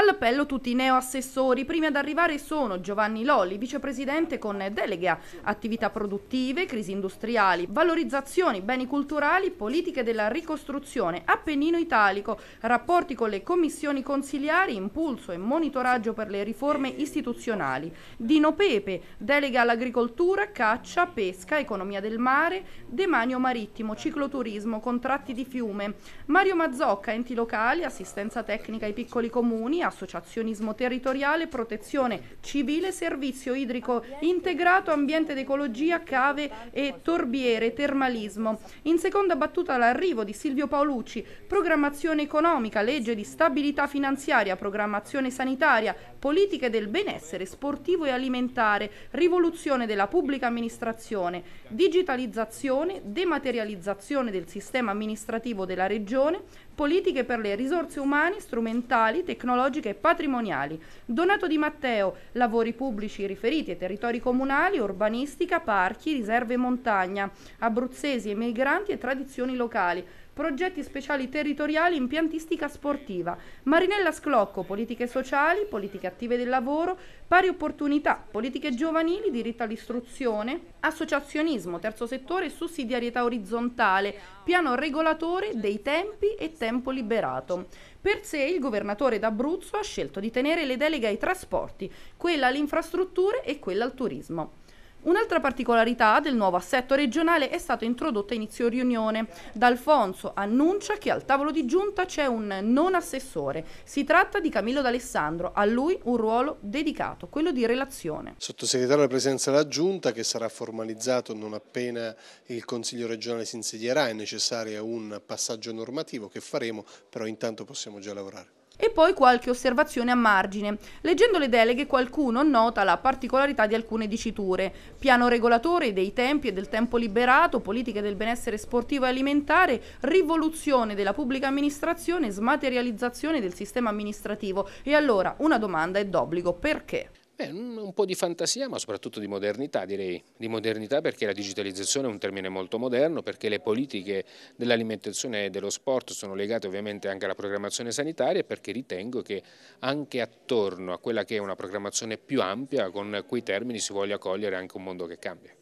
All'appello tutti i neoassessori, primi ad arrivare sono Giovanni Lolli, vicepresidente con delega, attività produttive, crisi industriali, valorizzazioni, beni culturali, politiche della ricostruzione, Appennino Italico, rapporti con le commissioni consiliari, impulso e monitoraggio per le riforme istituzionali, Dino Pepe, delega all'agricoltura, caccia, pesca, economia del mare, demanio marittimo, cicloturismo, contratti di fiume, Mario Mazzocca, enti locali, assistenza tecnica ai piccoli comuni, associazionismo territoriale, protezione civile, servizio idrico integrato, ambiente ed ecologia, cave e torbiere, termalismo. In seconda battuta l'arrivo di Silvio Paolucci, programmazione economica, legge di stabilità finanziaria, programmazione sanitaria, politiche del benessere sportivo e alimentare, rivoluzione della pubblica amministrazione, digitalizzazione, dematerializzazione del sistema amministrativo della regione, politiche per le risorse umane, strumentali, tecnologiche archeologiche e patrimoniali. Donato Di Matteo, lavori pubblici riferiti ai territori comunali, urbanistica, parchi, riserve e montagna, abruzzesi, e migranti e tradizioni locali progetti speciali territoriali impiantistica sportiva, Marinella Sclocco, politiche sociali, politiche attive del lavoro, pari opportunità, politiche giovanili, diritto all'istruzione, associazionismo, terzo settore, sussidiarietà orizzontale, piano regolatore dei tempi e tempo liberato. Per sé il governatore d'Abruzzo ha scelto di tenere le deleghe ai trasporti, quella alle infrastrutture e quella al turismo. Un'altra particolarità del nuovo assetto regionale è stata introdotta a inizio riunione. D'Alfonso annuncia che al tavolo di giunta c'è un non assessore. Si tratta di Camillo D'Alessandro, a lui un ruolo dedicato, quello di relazione. Sottosegretario alla presenza della giunta che sarà formalizzato non appena il Consiglio regionale si insedierà, è necessario un passaggio normativo che faremo, però intanto possiamo già lavorare. E poi qualche osservazione a margine. Leggendo le deleghe qualcuno nota la particolarità di alcune diciture. Piano regolatore dei tempi e del tempo liberato, politiche del benessere sportivo e alimentare, rivoluzione della pubblica amministrazione, smaterializzazione del sistema amministrativo. E allora una domanda è d'obbligo, perché? Beh, un, po' di fantasia ma soprattutto di modernità direi, di modernità perché la digitalizzazione è un termine molto moderno, perché le politiche dell'alimentazione e dello sport sono legate ovviamente anche alla programmazione sanitaria e perché ritengo che anche attorno a quella che è una programmazione più ampia con quei termini si voglia cogliere anche un mondo che cambia.